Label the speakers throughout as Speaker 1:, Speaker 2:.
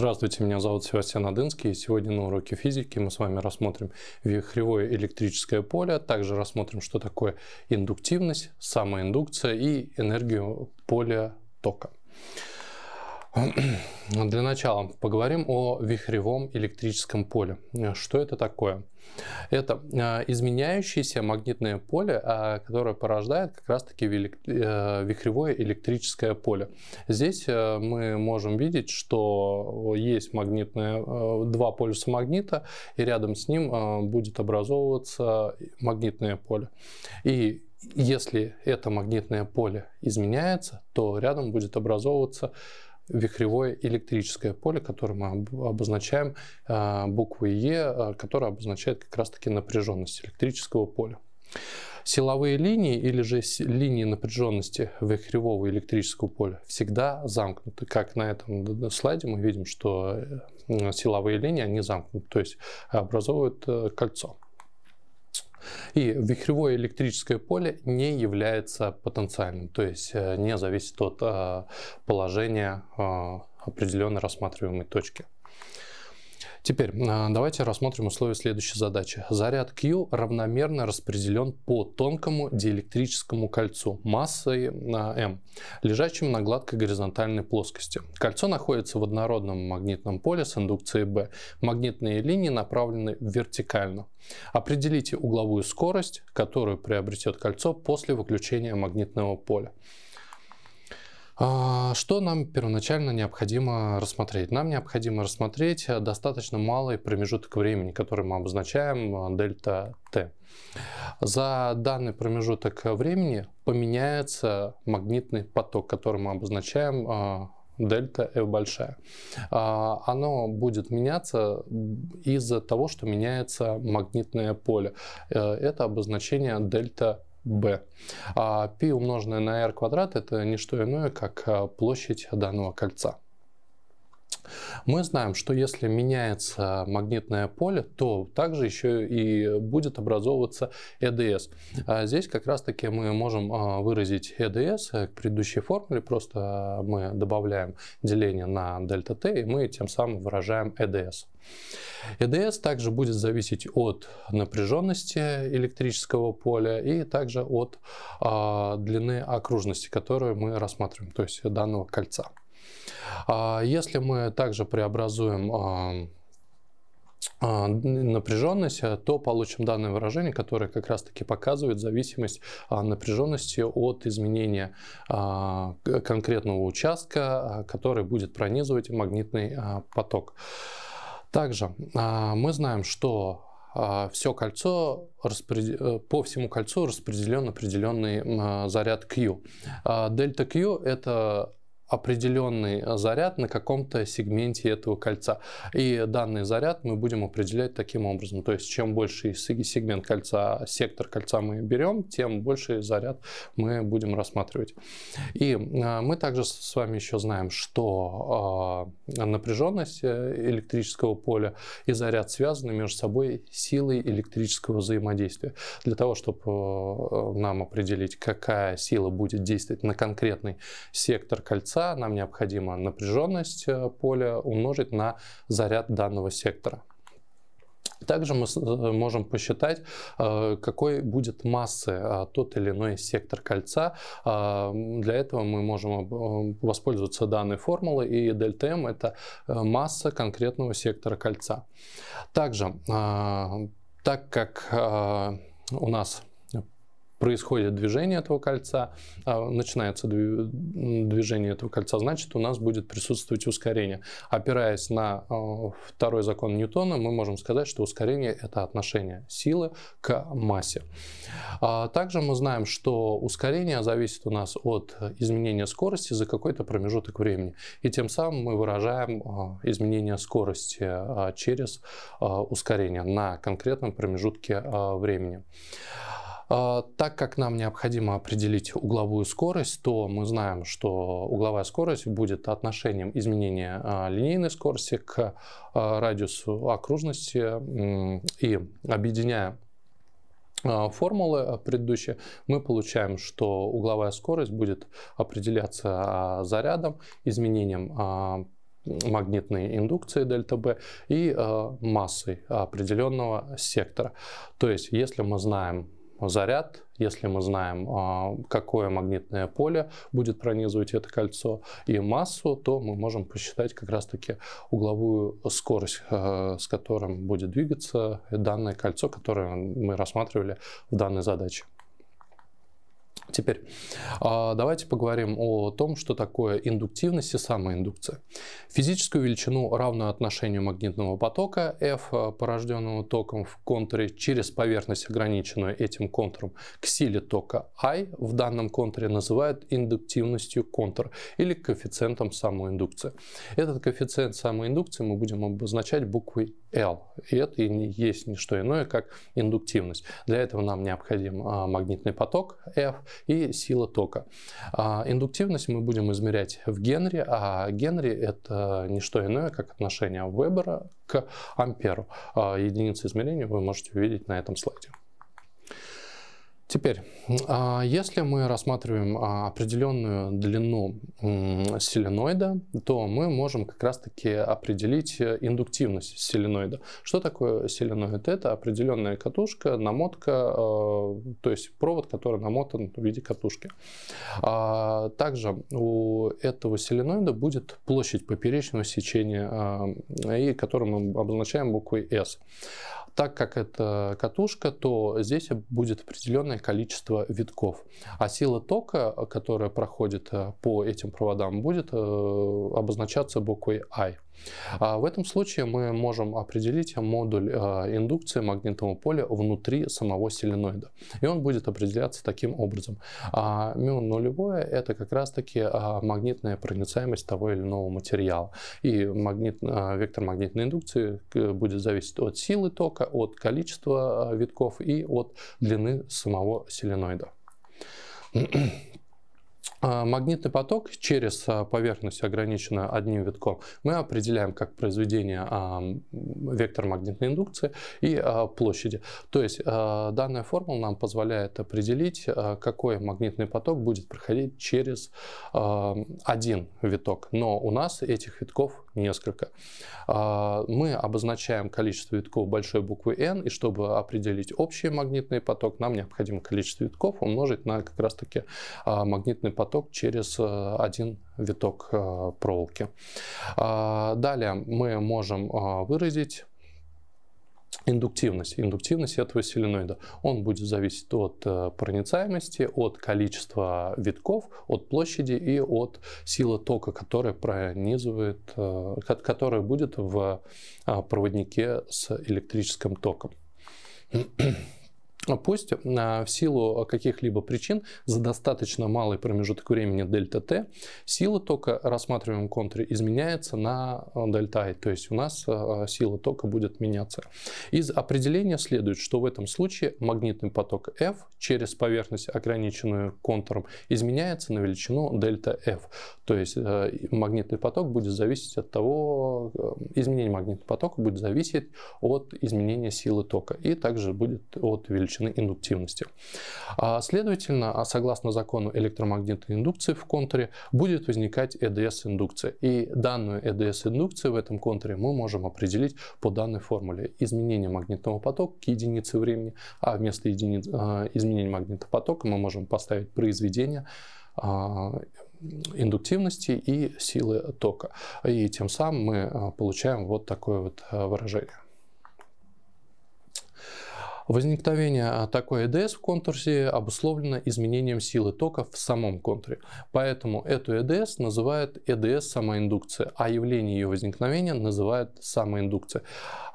Speaker 1: Здравствуйте, меня зовут Севастьян Адынский. Сегодня на уроке физики мы с вами рассмотрим вихревое электрическое поле, а также рассмотрим, что такое индуктивность, самоиндукция и энергию поля тока. Ну, для начала поговорим о вихревом электрическом поле. Что это такое? Это э, изменяющееся магнитное поле, э, которое порождает как раз-таки э, вихревое электрическое поле. Здесь мы можем видеть, что есть магнитное, два полюса магнита, и рядом с ним будет образовываться магнитное поле. И если это магнитное поле изменяется, то рядом будет образовываться вихревое электрическое поле, которое мы обозначаем а, буквой Е, а, которое обозначает как раз-таки напряженность электрического поля. Силовые линии или же линии напряженности вихревого электрического поля всегда замкнуты. Как на этом слайде мы видим, что э, силовые линии, они замкнуты, то есть образуют э, кольцо. И вихревое электрическое поле не является потенциальным, то есть э, не зависит от э, положения э, определенной рассматриваемой точки. Теперь а, давайте рассмотрим условия следующей задачи. Заряд Q равномерно распределен по тонкому диэлектрическому кольцу массой а, M, лежащему на гладкой горизонтальной плоскости. Кольцо находится в однородном магнитном поле с индукцией B. Магнитные линии направлены вертикально. Определите угловую скорость, которую приобретет кольцо после выключения магнитного поля. А, что нам первоначально необходимо рассмотреть? Нам необходимо рассмотреть э, достаточно малый промежуток времени, который мы обозначаем э, дельта Т. За данный промежуток э, времени поменяется магнитный поток, который мы обозначаем дельта F большая. А, оно будет меняться из-за того, что меняется магнитное поле. Это обозначение дельта b. А π умноженное на r квадрат это не что иное, как а, площадь данного кольца. Мы знаем, что если меняется магнитное поле, то также еще и будет образовываться ЭДС. А здесь как раз-таки мы можем а, выразить ЭДС к предыдущей формуле, просто мы добавляем деление на дельта Т, и мы тем самым выражаем ЭДС. ЭДС также будет зависеть от напряженности электрического поля и также от э, длины окружности, которую мы рассматриваем, то есть данного кольца. А если мы также преобразуем а, а, напряженность, то получим данное выражение, которое как раз-таки показывает зависимость напряженности от изменения конкретного участка, который будет пронизывать магнитный поток. Также мы знаем, что все кольцо распредел... Э, по всему кольцу распределен определенный заряд Q. Дельта Q – это определенный э, заряд на каком-то сегменте этого кольца. И данный заряд мы будем определять таким образом. То есть, чем больше сегмент кольца, сектор кольца мы берем, тем больше заряд мы будем рассматривать. И э, мы также с вами еще знаем, что э, напряженность электрического поля и заряд связаны между собой силой электрического взаимодействия. Для того, чтобы нам определить, какая сила будет действовать на конкретный сектор кольца, Херца, нам необходимо напряженность э, поля умножить на заряд данного сектора. Также мы э, можем посчитать, э, какой будет массы тот или иной сектор кольца. Для этого мы можем воспользоваться данной формулой, и Δm это масса конкретного сектора кольца. Также, так как у нас происходит движение этого кольца, а, начинается движение этого кольца, значит, у нас будет присутствовать ускорение. Опираясь на а, второй закон Ньютона, мы можем сказать, что ускорение – это отношение силы к массе. А, также мы знаем, что ускорение зависит у нас от изменения скорости за какой-то промежуток времени. И тем самым мы выражаем изменение скорости через ускорение на конкретном промежутке времени. А, так как нам необходимо определить угловую скорость, то мы знаем, что угловая скорость будет отношением изменения а, линейной скорости к а, радиусу окружности и объединяя формулы предыдущие, мы получаем, что угловая скорость будет определяться зарядом, изменением магнитной индукции дельта B и массой определенного сектора. То есть, если мы знаем заряд, если мы знаем, а, какое магнитное поле будет пронизывать это кольцо и массу, то мы можем посчитать как раз-таки угловую скорость, э, с которым будет двигаться данное кольцо, которое мы рассматривали в данной задаче. Теперь а, давайте поговорим о том, что такое индуктивность и самоиндукция. Физическую величину, равную отношению магнитного потока F, э, порожденного током в контуре, через поверхность, ограниченную этим контуром, к силе тока I в данном контуре называют индуктивностью контур или коэффициентом самоиндукции. Этот коэффициент самоиндукции мы будем обозначать буквой L. И это и не есть не что иное, как индуктивность. Для этого нам необходим а, магнитный поток F и сила тока. А, индуктивность мы будем измерять в Генри, а Генри это не что иное, как отношение Вебера к амперу. А, Единицы измерения вы можете увидеть на этом слайде. Теперь, а, если мы рассматриваем а, определенную длину соленоида, то мы можем как раз-таки определить э, индуктивность соленоида. Что такое соленоид? Это определенная катушка, намотка, а, то есть провод, который намотан в виде катушки. Также у этого соленоида будет площадь поперечного сечения, и которую мы обозначаем буквой S. Так как это катушка, то здесь будет определенная количество витков. А сила тока, которая проходит э, по этим проводам, будет э, обозначаться буквой I. А в этом случае мы можем определить модуль э, индукции магнитного поля внутри самого соленоида. И он будет определяться таким образом. А мю нулевое – это как раз-таки э, магнитная проницаемость того или иного материала. И магнит, э, вектор магнитной индукции будет зависеть от силы тока, от количества витков и от длины самого соленоида. А, магнитный поток через а, поверхность, ограниченную одним витком, мы определяем как произведение а, вектор магнитной индукции и площади. То есть данная формула нам позволяет определить, какой магнитный поток будет проходить через один виток. Но у нас этих витков несколько. А, мы обозначаем количество витков большой буквы N, и чтобы определить общий магнитный поток, нам необходимо количество витков умножить на как раз-таки а, магнитный поток через э, один виток э, проволоки. А, далее мы можем выразить индуктивность, индуктивность этого соленоида. Он будет зависеть от э, проницаемости, от количества витков, от площади и от силы тока, которая пронизывает, э, которая будет в а, проводнике с электрическим током. А пусть а, в силу каких-либо причин за достаточно малый промежуток времени дельта Т сила тока рассматриваемом контуре изменяется на а, дельта I, то есть у нас сила тока будет меняться. Из определения следует, что в этом случае магнитный поток F через поверхность, ограниченную контуром, изменяется на величину дельта F, то есть э, магнитный поток будет зависеть от того, э, изменение магнитного потока будет зависеть от изменения силы тока и также будет от величины включены индуктивности. А, следовательно, а согласно закону электромагнитной индукции в контуре, будет возникать ЭДС-индукция. И данную ЭДС-индукцию в этом контуре мы можем определить по данной формуле. Изменение магнитного потока к единице времени, а вместо единиц, а, изменения магнитного потока мы можем поставить произведение индуктивности и силы тока. И тем самым мы получаем вот такое вот выражение. Возникновение а, такой ЭДС в контурсе обусловлено изменением силы тока в самом контуре. Поэтому эту ЭДС называют ЭДС-самоиндукция, а явление ее возникновения называют самоиндукцией.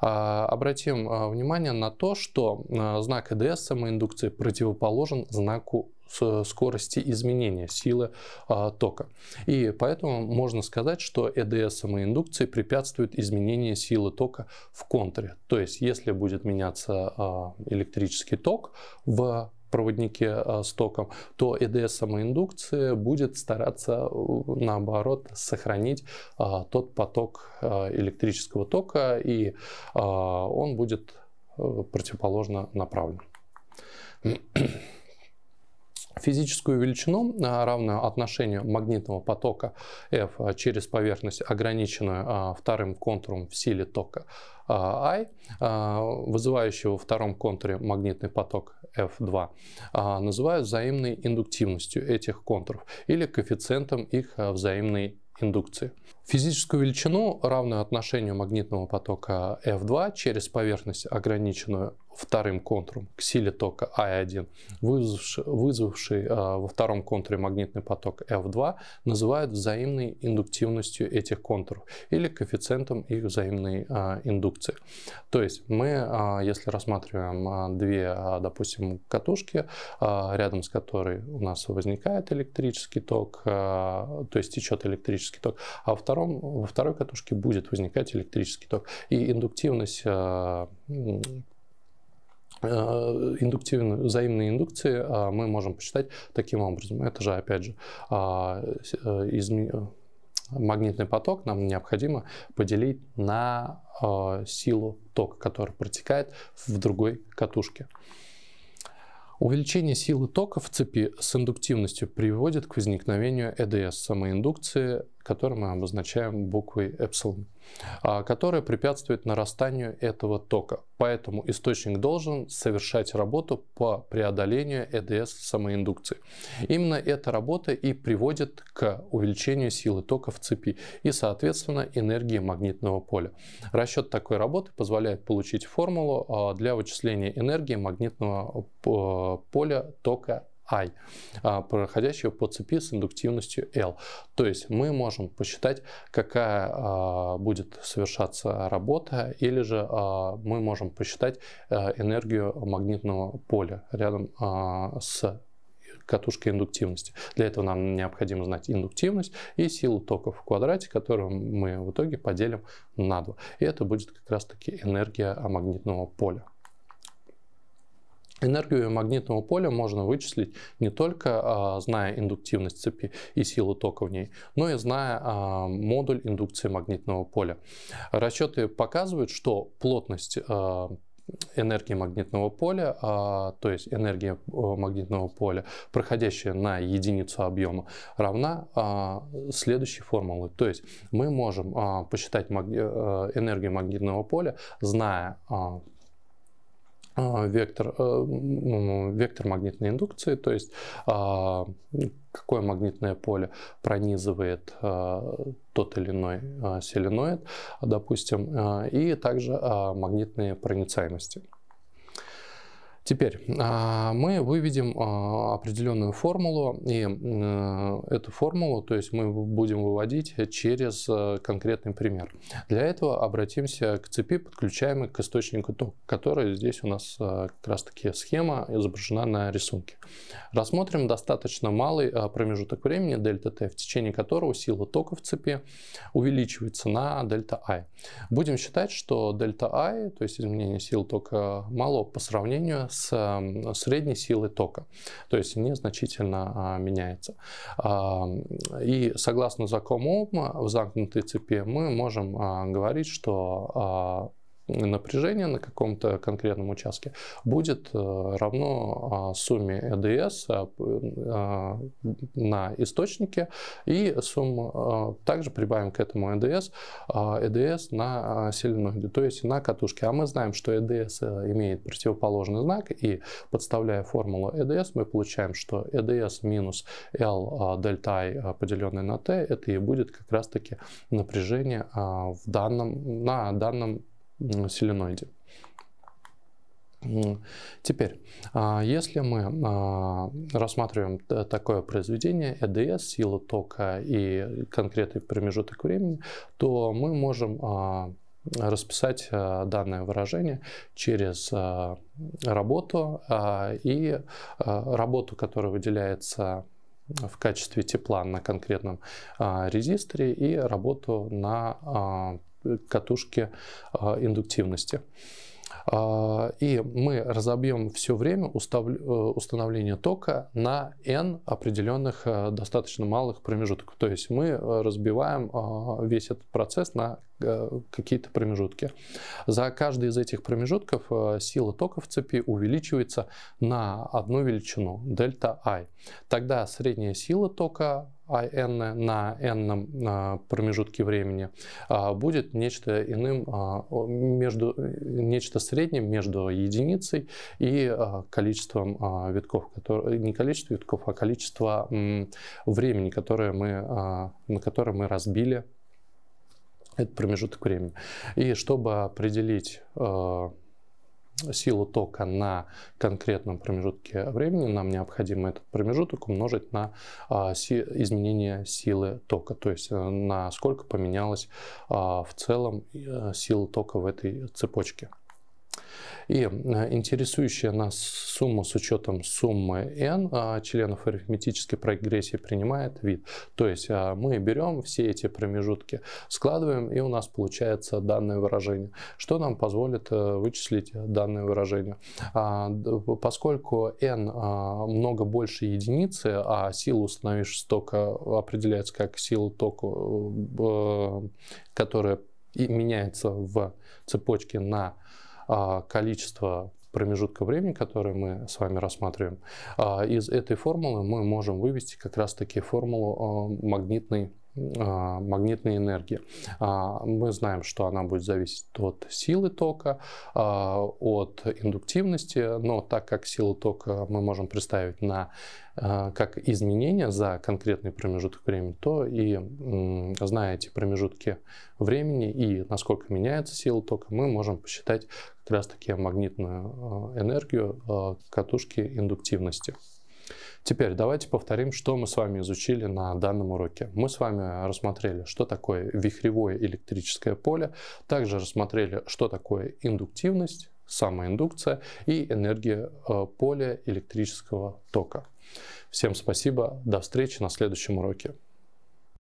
Speaker 1: А, обратим а, внимание на то, что знак ЭДС самоиндукции противоположен знаку Э, скорости изменения силы а, тока. И поэтому можно сказать, что ЭДС самоиндукции препятствует изменению силы тока в контуре. То есть, если будет меняться а, электрический ток в проводнике а, с током, то ЭДС самоиндукции будет стараться э, наоборот сохранить тот поток электрического тока и он будет э, противоположно направлен. Физическую величину, а, равную отношению магнитного потока F а, через поверхность, ограниченную а, вторым контуром в силе тока I, вызывающего во втором контуре магнитный поток F2, называют взаимной индуктивностью этих контуров или коэффициентом их взаимной индукции. Физическую величину, равную отношению магнитного потока F2 через поверхность, ограниченную вторым контуром к силе тока I1, а вызвавший, вызвавший во втором контуре магнитный поток F2, называют взаимной индуктивностью этих контуров или коэффициентом их взаимной а, индукции. То есть мы, а, если рассматриваем две, допустим, катушки, рядом с которой у нас возникает электрический ток, то есть течет электрический ток, а во, втором, во второй катушке будет возникать электрический ток. И индуктивность Э, индуктивной, взаимной индукции а, мы можем посчитать таким образом. Это же, опять же, а, э, изм... магнитный поток нам необходимо поделить на а, силу тока, который протекает в другой катушке. Увеличение силы тока в цепи с индуктивностью приводит к возникновению ЭДС самоиндукции который мы обозначаем буквой эпсилон, а, которая препятствует нарастанию этого тока. Поэтому источник должен совершать работу по преодолению ЭДС самоиндукции. Именно эта работа и приводит к увеличению силы тока в цепи и, соответственно, энергии магнитного поля. Расчет такой работы позволяет получить формулу а, для вычисления энергии магнитного а, поля тока I, а, проходящего по цепи с индуктивностью L. То есть мы можем посчитать, какая а, будет совершаться работа, или же а, мы можем посчитать э, энергию магнитного поля рядом с катушкой индуктивности. Для этого нам необходимо знать индуктивность и силу тока в квадрате, которую мы в итоге поделим на 2. И это будет как раз таки энергия магнитного поля. Энергию магнитного поля можно вычислить не только а, зная индуктивность цепи и силу тока в ней, но и зная а, модуль индукции магнитного поля. Расчеты показывают, что плотность а, энергии магнитного поля, то есть энергия магнитного поля, проходящая на единицу объема, равна следующей формуле. То есть мы можем посчитать энергию магнитного поля, зная а, вектор, э, ну, вектор магнитной индукции, то есть а, какое магнитное поле пронизывает а, тот или иной соленоид, допустим, и также магнитные проницаемости. Теперь а, мы выведем а, определенную формулу, и э, эту формулу, то есть мы будем выводить через э, конкретный пример. Для этого обратимся к цепи, подключаемой к источнику тока, которая здесь у нас э, как раз таки схема изображена на рисунке. Рассмотрим достаточно малый промежуток времени дельта Т, в течение которого сила тока в цепи увеличивается на дельта I. Будем считать, что дельта I, то есть изменение сил тока мало по сравнению с средней силы тока. То есть незначительно а, меняется. А, и согласно закону в замкнутой цепи мы можем а, говорить, что напряжение на каком-то конкретном участке будет э, равно а, сумме ЭДС а, а, на источнике и сумму также прибавим к этому ЭДС, ЭДС на соленоиде, то есть на катушке. А мы знаем, что ЭДС э, имеет противоположный знак и подставляя формулу ЭДС, мы получаем, что ЭДС минус L дельта I поделенное на T, это и будет как раз таки напряжение в данном, на данном соленоиде. Теперь, а, если мы а, рассматриваем такое произведение, ЭДС, силу тока и конкретный промежуток времени, то мы можем а, расписать данное выражение через работу и работу, которая выделяется в качестве тепла на конкретном резисторе и работу на катушки а, индуктивности. А, и мы разобьем все время э, установления тока на n определенных э, достаточно малых промежутков. То есть мы э, разбиваем а, весь этот процесс на Э, какие-то промежутки. За каждый из этих промежутков э, сила тока в цепи увеличивается на одну величину, дельта I. Тогда средняя сила тока IN на n э, промежутке времени будет нечто иным, между, нечто средним между единицей и количеством витков, которые, не количество витков, а количество времени, которое мы, на которое мы разбили это промежуток времени. И чтобы определить э, силу тока на конкретном промежутке времени, нам необходимо этот промежуток умножить на э, си, изменение силы тока, то есть э, насколько поменялась э, в целом э, сила тока в этой цепочке. И э, интересующая нас сумма с учетом суммы n а, членов арифметической прогрессии принимает вид. То есть а, мы берем все эти промежутки, складываем, и у нас получается данное выражение, что нам позволит э, вычислить данное выражение. А, поскольку n много больше единицы, а силу установившегося тока определяется как сила тока, э, которая меняется в цепочке на а, количество промежутка времени, которое мы с вами рассматриваем, а, из этой формулы мы можем вывести как раз-таки формулу а, магнитной а, магнитной энергии. А, мы знаем, что она будет зависеть от силы тока, а, от индуктивности, но так как силу тока мы можем представить на, как изменения за конкретный промежуток времени, то и зная эти промежутки времени и насколько меняется сила тока, мы можем посчитать как раз таки магнитную энергию катушки индуктивности. Теперь давайте повторим, что мы с вами изучили на данном уроке. Мы с вами рассмотрели, что такое вихревое электрическое поле, также рассмотрели, что такое индуктивность, самоиндукция и энергия э, поля электрического тока. Всем спасибо, до встречи на следующем уроке.